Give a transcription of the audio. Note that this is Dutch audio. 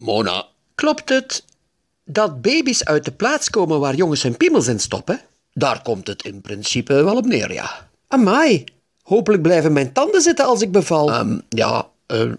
Mona, klopt het dat baby's uit de plaats komen waar jongens hun piemels in stoppen? Daar komt het in principe wel op neer, ja. Amai, hopelijk blijven mijn tanden zitten als ik beval. Um, ja, eh.